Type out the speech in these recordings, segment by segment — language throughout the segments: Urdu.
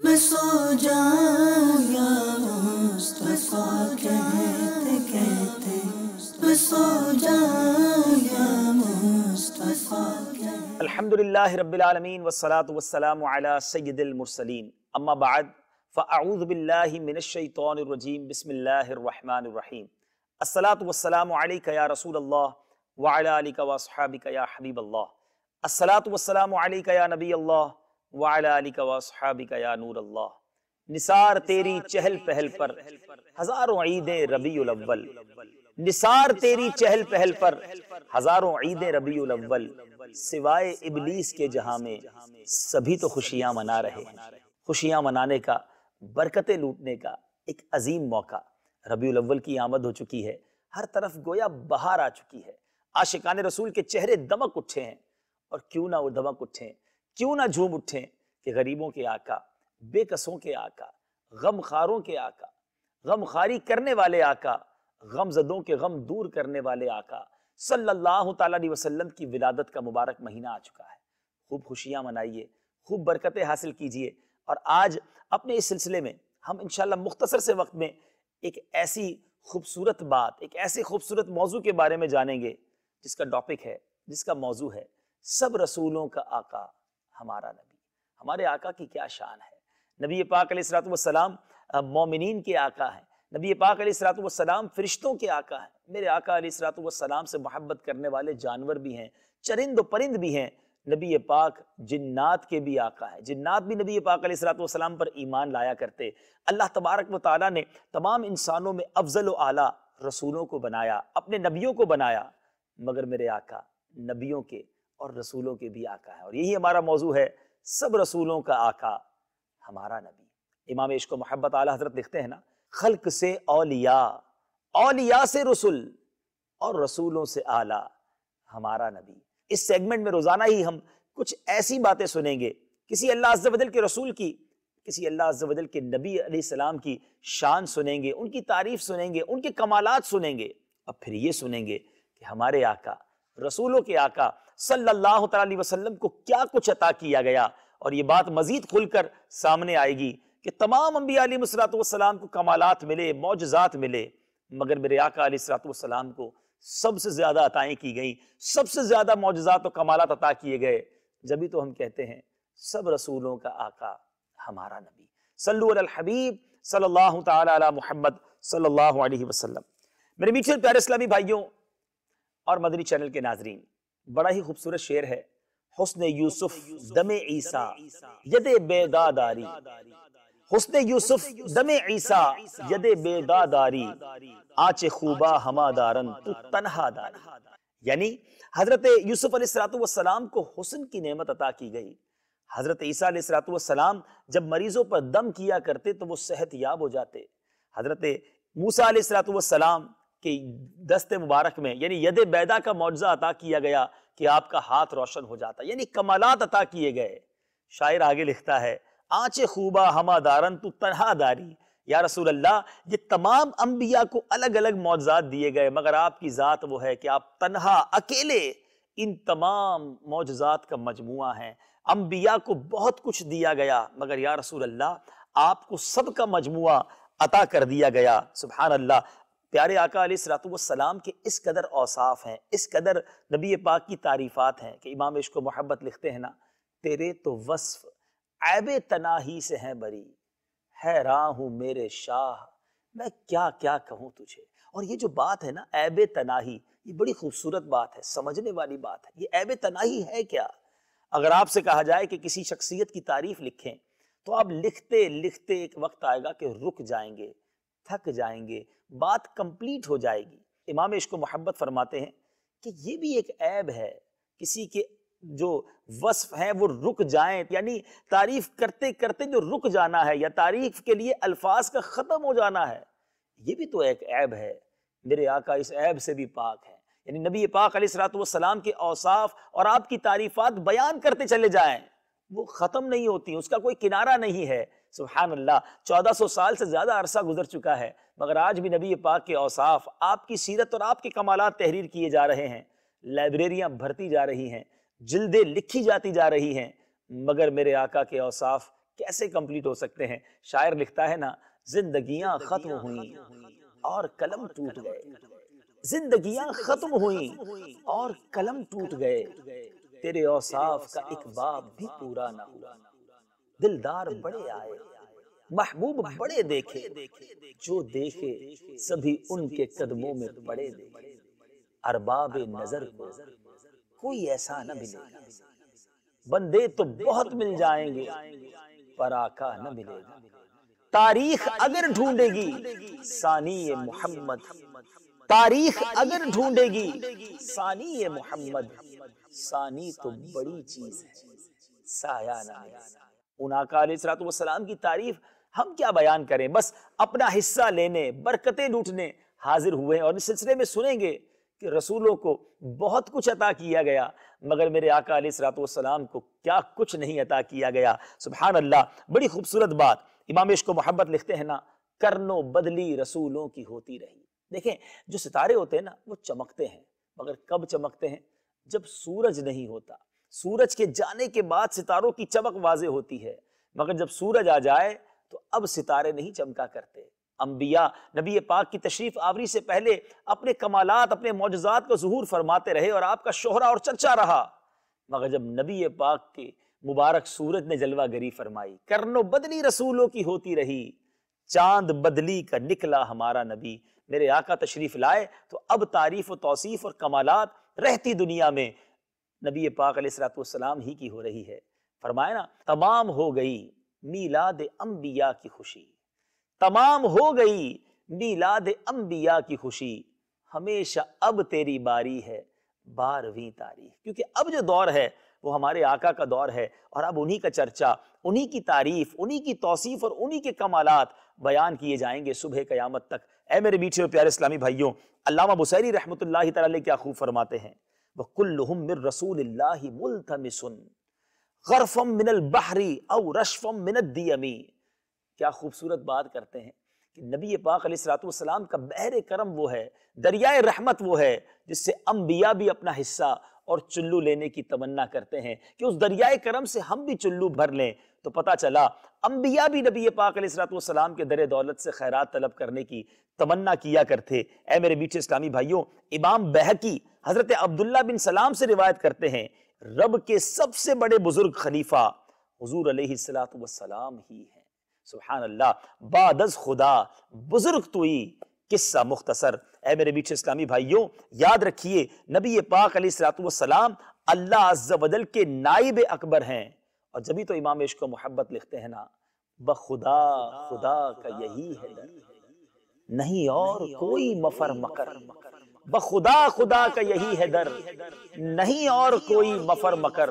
الحمدللہ رب العالمین والصلاة والسلام علی سید المرسلین اما بعد فاعوذ باللہ من الشیطان الرجیم بسم اللہ الرحمن الرحیم الصلاة والسلام علیکہ یا رسول اللہ وعلا علیکہ واصحابکہ یا حبیب اللہ الصلاة والسلام علیکہ یا نبی اللہ وَعَلَىٰ لِكَ وَأَصْحَابِكَ يَا نُورَ اللَّهِ نسار تیری چہل پہل پر ہزاروں عیدیں ربی الاول نسار تیری چہل پہل پر ہزاروں عیدیں ربی الاول سوائے ابلیس کے جہاں میں سبھی تو خوشیاں منا رہے ہیں خوشیاں منانے کا برکتیں لوٹنے کا ایک عظیم موقع ربی الاول کی آمد ہو چکی ہے ہر طرف گویا بہار آ چکی ہے عاشقان رسول کے چہرے دمک اٹھے ہیں اور کیوں نہ وہ دمک اٹھے ہیں کیوں نہ جھوم اٹھیں کہ غریبوں کے آقا بے قصوں کے آقا غم خاروں کے آقا غم خاری کرنے والے آقا غم زدوں کے غم دور کرنے والے آقا صلی اللہ تعالیٰ وسلم کی ولادت کا مبارک مہینہ آ چکا ہے خوب خوشیاں منائیے خوب برکتیں حاصل کیجیے اور آج اپنے اس سلسلے میں ہم انشاءاللہ مختصر سے وقت میں ایک ایسی خوبصورت بات ایک ایسے خوبصورت موضوع کے بارے میں جانیں گے جس کا ٹاپک ہے جس کا موضوع ہے سب رسولوں کا آقا ہمارا نبی ہمارے آقا کی کیا شان ہے نبی پاک علیہ السلام والسلام مومنین کے آقا ہیں نبی پاک علیہ السلام والسلام فرشتوں کے آقا ہیں میرے آقا علیہ السلام سے محبت کرنے والے جانور بھی ہیں چرند و پرند بھی ہیں نبی پاک جنات کے بھی آقا ہے جنات بھی نبی پاک علیہ السلام پر ایمان لایا کرتے اللہ تبارک و تعالیٰ نے تمام انسانوں میں افضل و اعلیٰ رسولوں کو بنایا اپنے نبیوں کو بنایا مگر میرے آقا نبیوں کے اور رسولوں کے بھی آقا ہے اور یہی ہمارا موضوع ہے سب رسولوں کا آقا ہمارا نبی امام عشق و محبت حضرت لکھتے ہیں نا خلق سے سے اولیاء اولیاء رسول اور رسولوں سے ہمارا نبی اس سیگمنٹ میں روزانہ ہی ہم کچھ ایسی باتیں سنیں گے کسی اللہ عز و کے رسول کی کسی اللہ عز و کے نبی علیہ السلام کی شان سنیں گے ان کی تعریف سنیں گے ان کے کمالات سنیں گے اور پھر یہ سنیں گے کہ ہمارے آقا رسولوں کے آقا صلی اللہ تعالی وسلم کو کیا کچھ عطا کیا گیا اور یہ بات مزید کھل کر سامنے آئے گی کہ تمام انبیاء علیہ مسلط والسلام کو کمالات ملے موجزات ملے مگر میرے آقا علیہ والسلام کو سب سے زیادہ عطائیں کی گئیں سب سے زیادہ موجزات و کمالات عطا کیے گئے جبھی تو ہم کہتے ہیں سب رسولوں کا آقا ہمارا نبی صلو علی الحبیب صلی اللہ تعالی محمد صلی اللہ علیہ وسلم میرے میٹھے پیارے اسلامی بھائیوں اور مدنی چینل کے ناظرین بڑا ہی خوبصورت شعر ہے حسن یوسف دم عیسیٰ ید بیداداری حسن یوسف دم عیسیٰ ید بیداداری آچ خوبا ہما دارن تو تنہا دار یعنی حضرت یوسف علیہ السلام کو حسن کی نعمت عطا کی گئی حضرت عیسیٰ علیہ السلام جب مریضوں پر دم کیا کرتے تو وہ صحت یاب ہو جاتے حضرت موسیٰ علیہ السلام کہ دست مبارک میں یعنی ید بیدا کا معجزہ عطا کیا گیا کہ آپ کا ہاتھ روشن ہو جاتا یعنی کمالات عطا کیے گئے شاعر آگے لکھتا ہے آنچ خوبا ہما دارن تو تنہا داری یا رسول اللہ یہ تمام انبیاء کو الگ الگ معجزات دیے گئے مگر آپ کی ذات وہ ہے کہ آپ تنہا اکیلے ان تمام معجزات کا مجموعہ ہیں انبیاء کو بہت کچھ دیا گیا مگر یا رسول اللہ آپ کو سب کا مجموعہ عطا کر دیا گیا سبحان اللہ پیارے آقا علیہ السلاۃ والسلام السلام کے اس قدر اوصاف ہیں اس قدر نبی پاک کی تعریفات ہیں کہ امام عشق و محبت لکھتے ہیں نا تیرے تو وصف عیب تناہی سے ہیں بری ہوں میرے شاہ میں کیا کیا کہوں تجھے اور یہ جو بات ہے نا عیب تناہی یہ بڑی خوبصورت بات ہے سمجھنے والی بات ہے یہ عیب تناہی ہے کیا اگر آپ سے کہا جائے کہ کسی شخصیت کی تعریف لکھیں تو آپ لکھتے لکھتے ایک وقت آئے گا کہ رک جائیں گے تھک جائیں گے بات کمپلیٹ ہو جائے گی امام عشق و محبت فرماتے ہیں کہ یہ بھی ایک عیب ہے کسی کے جو وصف ہیں وہ رک جائیں یعنی تعریف کرتے کرتے جو رک جانا ہے یا تعریف کے لیے الفاظ کا ختم ہو جانا ہے یہ بھی تو ایک عیب ہے میرے آقا اس عیب سے بھی پاک ہے یعنی نبی پاک علیہ السلاۃ والسلام کے اوصاف اور آپ کی تعریفات بیان کرتے چلے جائیں وہ ختم نہیں ہوتی اس کا کوئی کنارہ نہیں ہے سبحان اللہ چودہ سو سال سے زیادہ عرصہ گزر چکا ہے مگر آج بھی نبی پاک کے اوصاف آپ کی سیرت اور آپ کے کمالات تحریر کیے جا رہے ہیں لائبریریاں بھرتی جا رہی ہیں لکھی جاتی جا رہی ہیں مگر میرے آقا کے اوصاف کیسے کمپلیٹ ہو سکتے ہیں شاعر لکھتا ہے نا زندگیاں ختم ہوئیں اور قلم ٹوٹ گئے زندگیاں ختم ہوئیں اور قلم ٹوٹ گئے تیرے اوصاف کا بھی پورا نہ دلدار بڑے آئے محبوب بڑے دیکھے جو دیکھے سبھی ان کے قدموں میں پڑے ارباب نظر کو کوئی ایسا نہ ملے گا بندے تو بہت مل جائیں گے پر آقا نہ ملے گا تاریخ اگر ڈھونڈے گی ثانی محمد تاریخ اگر ڈھونڈے گی ثانی محمد ثانی تو بڑی چیز ہے سایہ نہ ان آقا السلام والسلام کی تعریف ہم کیا بیان کریں بس اپنا حصہ لینے برکتیں لوٹنے حاضر ہوئے اور اس سلسلے میں سنیں گے کہ رسولوں کو بہت کچھ عطا کیا گیا مگر میرے آقا علیہ السلام والسلام کو کیا کچھ نہیں عطا کیا گیا سبحان اللہ بڑی خوبصورت بات امام عشق کو محبت لکھتے ہیں نا کرن و بدلی رسولوں کی ہوتی رہی دیکھیں جو ستارے ہوتے ہیں نا وہ چمکتے ہیں مگر کب چمکتے ہیں جب سورج نہیں ہوتا سورج کے جانے کے بعد ستاروں کی چمک واضح ہوتی ہے مگر جب سورج آ جائے تو اب ستارے نہیں چمکا کرتے انبیاء نبی پاک کی تشریف آوری سے پہلے اپنے کمالات اپنے ظہور فرماتے رہے اور آپ کا شہرہ اور چچا رہا مگر جب نبی پاک کے مبارک سورج نے جلوہ گری فرمائی کرن و بدلی رسولوں کی ہوتی رہی چاند بدلی کا نکلا ہمارا نبی میرے آقا تشریف لائے تو اب تعریف و توصیف اور کمالات رہتی دنیا میں نبی پاک علیہ السلام ہی کی ہو رہی ہے فرمائے نا تمام ہو گئی میلاد انبیاء کی خوشی تمام ہو گئی میلاد انبیاء کی خوشی ہمیشہ اب تیری باری ہے بارہویں تاریخ کیونکہ اب جو دور ہے وہ ہمارے آقا کا دور ہے اور اب انہی کا چرچا انہی کی تعریف انہی کی توصیف اور انہی کے کمالات بیان کیے جائیں گے صبح قیامت تک اے میرے اور پیارے اسلامی بھائیوں علامہ بسیری رحمۃ اللہ تعالی کیا خوب فرماتے ہیں وَكُلُّهُمْ مِنْ رَسُولِ اللَّهِ مُلْتَمِسٌ غَرْفًا مِنَ الْبَحْرِ اَوْ رَشْفًا مِنَ الدِّيَمِ کیا خوبصورت بات کرتے ہیں کہ نبی پاک علیہ السلام کا بحر کرم وہ ہے دریائے رحمت وہ ہے جس سے انبیاء بھی اپنا حصہ اور چلو لینے کی تمنا کرتے ہیں کہ اس دریائے کرم سے ہم بھی چلو بھر لیں تو پتا چلا انبیاء بھی نبی پاک علیہ السلام کے در دولت سے خیرات طلب کرنے کی تمنا کیا کرتے اے میرے بیٹھے اسلامی بھائیوں امام بہکی حضرت عبداللہ بن سلام سے روایت کرتے ہیں رب کے سب سے بڑے بزرگ خلیفہ حضور علیہ السلام ہی ہیں سبحان اللہ بعد از خدا بزرگ توئی قصہ مختصر اے میرے بیٹھے اسلامی بھائیوں یاد رکھیے نبی پاک علیہ السلام اللہ عز و جل کے نائب اکبر ہیں اور جب ہی تو امام عشق و محبت لکھتے ہیں نا بخدا خدا کا یہی ہے نہیں اور کوئی مفر مکر مقر بخدا خدا کا یہی ہے در نہیں اور کوئی مفر مکر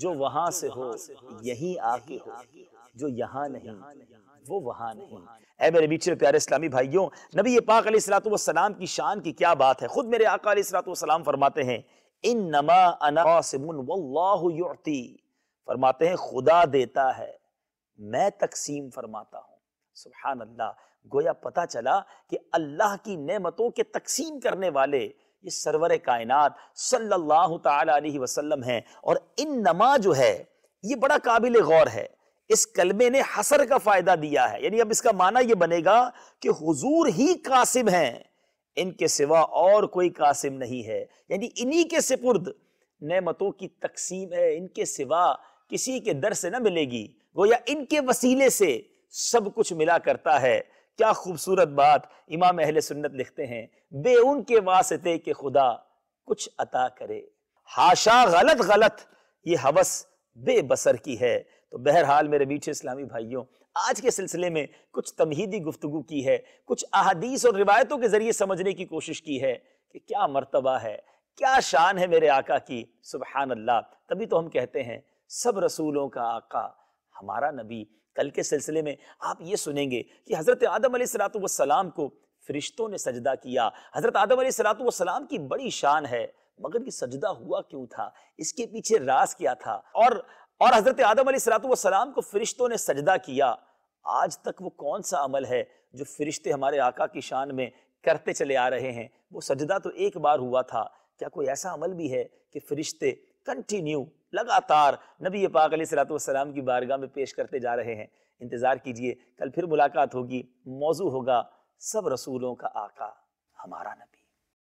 جو وہاں سے ہو یہی آ کے جو یہاں نہیں وہ وہاں نہیں اے میرے بیچے پیارے اسلامی بھائیوں نبی پاک علیہ السلام کی شان کی کیا بات ہے خود میرے آقا علیہ السلام فرماتے ہیں انما انا واللہ یعطی فرماتے ہیں خدا دیتا ہے میں تقسیم فرماتا ہوں سبحان اللہ گویا پتا چلا کہ اللہ کی نعمتوں کے تقسیم کرنے والے یہ سرور کائنات صلی اللہ تعالی علیہ وسلم ہیں اور ان نما جو ہے یہ بڑا قابل غور ہے اس کلمے نے حسر کا فائدہ دیا ہے یعنی اب اس کا معنی یہ بنے گا کہ حضور ہی قاسم ہیں ان کے سوا اور کوئی قاسم نہیں ہے یعنی انہی کے سپرد نعمتوں کی تقسیم ہے ان کے سوا کسی کے در سے نہ ملے گی گویا ان کے وسیلے سے سب کچھ ملا کرتا ہے کیا خوبصورت بات امام اہل سنت لکھتے ہیں بے ان کے واسطے کہ خدا کچھ عطا کرے ہاشا غلط غلط یہ حوث بے بسر کی ہے تو بہرحال میرے میٹھے اسلامی بھائیوں آج کے سلسلے میں کچھ تمہیدی گفتگو کی ہے کچھ احادیث اور روایتوں کے ذریعے سمجھنے کی کوشش کی ہے کہ کیا مرتبہ ہے کیا شان ہے میرے آقا کی سبحان اللہ تبھی تو ہم کہتے ہیں سب رسولوں کا آقا ہمارا نبی کل کے سلسلے میں آپ یہ سنیں گے کہ حضرت آدم علیہ السلام کو فرشتوں نے سجدہ کیا حضرت آدم علیہ السلام کی بڑی شان ہے مگر یہ سجدہ ہوا کیوں تھا اس کے پیچھے راز کیا تھا اور اور حضرت آدم علیہ السلام کو فرشتوں نے سجدہ کیا آج تک وہ کون سا عمل ہے جو فرشتے ہمارے آقا کی شان میں کرتے چلے آ رہے ہیں وہ سجدہ تو ایک بار ہوا تھا کیا کوئی ایسا عمل بھی ہے کہ فرشتے کنٹینیو لگاتار نبی پاک صلاۃ والسلام کی بارگاہ میں پیش کرتے جا رہے ہیں انتظار کیجئے کل پھر ملاقات ہوگی موضوع ہوگا سب رسولوں کا آقا ہمارا نبی